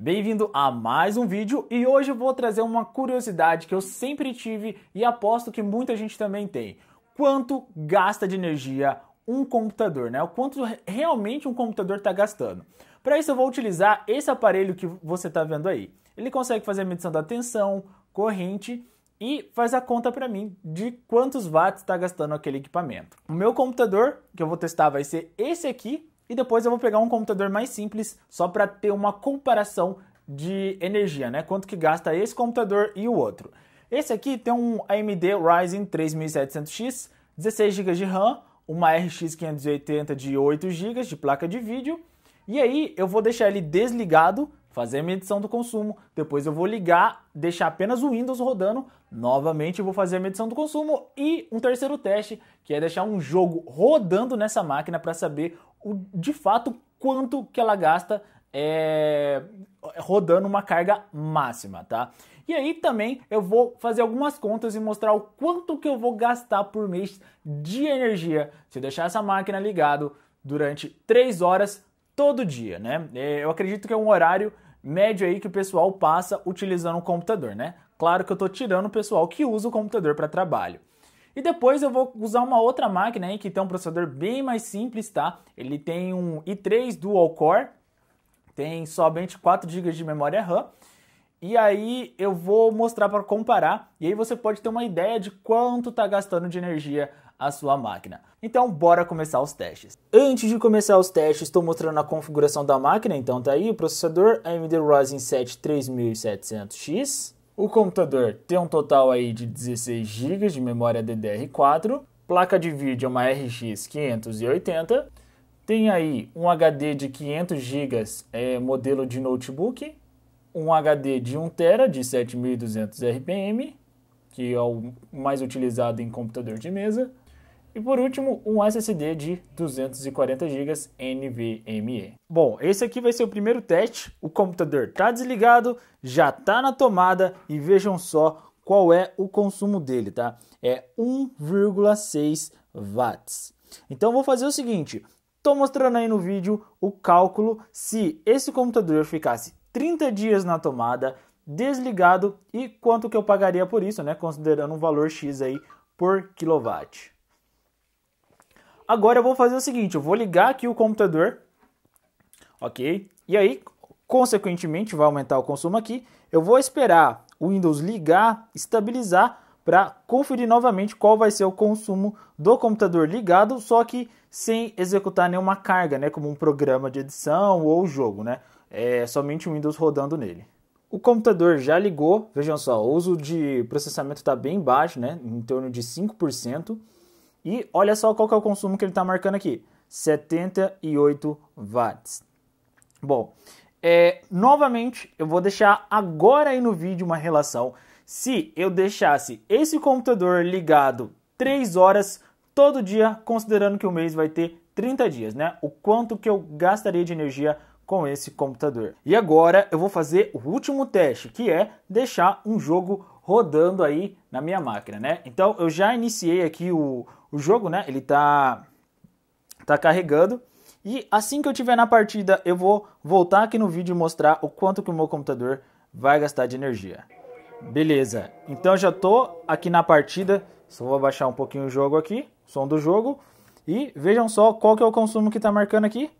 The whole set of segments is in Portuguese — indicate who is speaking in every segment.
Speaker 1: Bem-vindo a mais um vídeo e hoje eu vou trazer uma curiosidade que eu sempre tive e aposto que muita gente também tem. Quanto gasta de energia um computador, né? O quanto realmente um computador está gastando. Para isso eu vou utilizar esse aparelho que você está vendo aí. Ele consegue fazer a medição da tensão, corrente e faz a conta para mim de quantos watts está gastando aquele equipamento. O meu computador que eu vou testar vai ser esse aqui, e depois eu vou pegar um computador mais simples só para ter uma comparação de energia, né? Quanto que gasta esse computador e o outro. Esse aqui tem um AMD Ryzen 3700X, 16 GB de RAM, uma RX 580 de 8 GB de placa de vídeo. E aí eu vou deixar ele desligado fazer a minha do consumo, depois eu vou ligar, deixar apenas o Windows rodando, novamente eu vou fazer a medição do consumo e um terceiro teste, que é deixar um jogo rodando nessa máquina para saber o, de fato quanto que ela gasta é, rodando uma carga máxima, tá? E aí também eu vou fazer algumas contas e mostrar o quanto que eu vou gastar por mês de energia se deixar essa máquina ligado durante 3 horas todo dia, né? É, eu acredito que é um horário médio aí que o pessoal passa utilizando o computador, né? Claro que eu estou tirando o pessoal que usa o computador para trabalho. E depois eu vou usar uma outra máquina aí que tem um processador bem mais simples, tá? Ele tem um i3 dual core, tem somente 4 GB de memória RAM. E aí eu vou mostrar para comparar, e aí você pode ter uma ideia de quanto está gastando de energia a sua máquina. Então bora começar os testes. Antes de começar os testes, estou mostrando a configuração da máquina, então tá aí o processador AMD Ryzen 7 3700X. O computador tem um total aí de 16 GB de memória DDR4, placa de vídeo é uma RX 580, tem aí um HD de 500 GB é, modelo de notebook, um HD de 1 TB de 7200 RPM, que é o mais utilizado em computador de mesa, e por último, um SSD de 240 GB NVMe. Bom, esse aqui vai ser o primeiro teste. O computador está desligado, já está na tomada e vejam só qual é o consumo dele, tá? É 1,6 watts. Então vou fazer o seguinte, estou mostrando aí no vídeo o cálculo se esse computador ficasse 30 dias na tomada, desligado e quanto que eu pagaria por isso, né? Considerando um valor X aí por quilowatt. Agora eu vou fazer o seguinte, eu vou ligar aqui o computador, ok? E aí, consequentemente, vai aumentar o consumo aqui. Eu vou esperar o Windows ligar, estabilizar, para conferir novamente qual vai ser o consumo do computador ligado, só que sem executar nenhuma carga, né, como um programa de edição ou jogo, né? É somente o Windows rodando nele. O computador já ligou, vejam só, o uso de processamento está bem baixo, né, em torno de 5%. E olha só qual que é o consumo que ele está marcando aqui: 78 watts. Bom, é, novamente eu vou deixar agora aí no vídeo uma relação. Se eu deixasse esse computador ligado 3 horas todo dia, considerando que o mês vai ter 30 dias, né? O quanto que eu gastaria de energia com esse computador. E agora eu vou fazer o último teste, que é deixar um jogo rodando aí na minha máquina, né? Então eu já iniciei aqui o, o jogo, né? Ele tá, tá carregando. E assim que eu tiver na partida, eu vou voltar aqui no vídeo e mostrar o quanto que o meu computador vai gastar de energia. Beleza, então já tô aqui na partida, só vou abaixar um pouquinho o jogo aqui, som do jogo. E vejam só qual que é o consumo que está marcando aqui,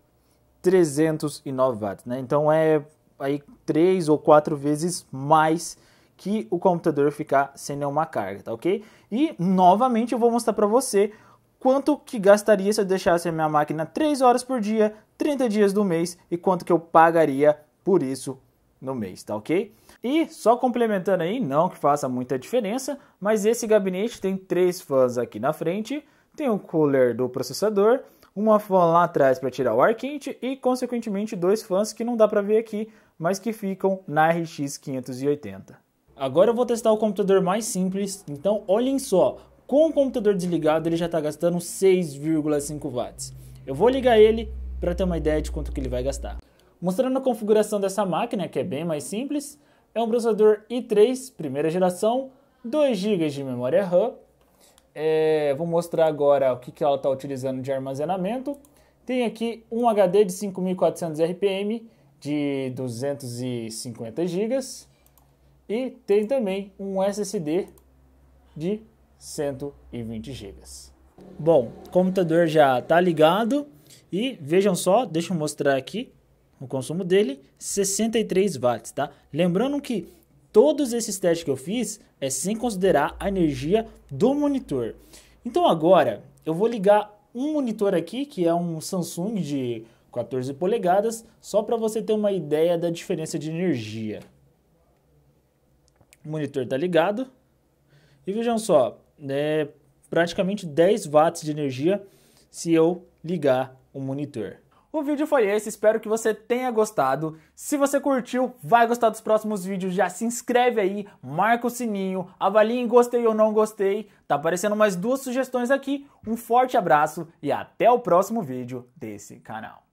Speaker 1: 309 watts, né? Então é aí 3 ou 4 vezes mais que o computador ficar sem nenhuma carga, tá ok? E novamente eu vou mostrar para você quanto que gastaria se eu deixasse a minha máquina 3 horas por dia, 30 dias do mês e quanto que eu pagaria por isso no mês, tá ok? E só complementando aí, não que faça muita diferença, mas esse gabinete tem três fãs aqui na frente, tem um cooler do processador, uma fã lá atrás para tirar o ar quente e consequentemente dois fãs que não dá para ver aqui, mas que ficam na RX 580. Agora eu vou testar o computador mais simples, então olhem só, com o computador desligado ele já está gastando 6,5 watts. Eu vou ligar ele para ter uma ideia de quanto que ele vai gastar. Mostrando a configuração dessa máquina, que é bem mais simples, é um processador i3, primeira geração, 2 GB de memória RAM. É, vou mostrar agora o que, que ela está utilizando de armazenamento. Tem aqui um HD de 5.400 RPM de 250 GB. E tem também um SSD de 120 GB. Bom, o computador já está ligado e vejam só, deixa eu mostrar aqui o consumo dele, 63 watts, tá? Lembrando que todos esses testes que eu fiz é sem considerar a energia do monitor. Então agora eu vou ligar um monitor aqui, que é um Samsung de 14 polegadas, só para você ter uma ideia da diferença de energia. O monitor está ligado. E vejam só, né, praticamente 10 watts de energia se eu ligar o monitor. O vídeo foi esse, espero que você tenha gostado. Se você curtiu, vai gostar dos próximos vídeos, já se inscreve aí, marca o sininho, avalie em gostei ou não gostei. Tá aparecendo mais duas sugestões aqui. Um forte abraço e até o próximo vídeo desse canal.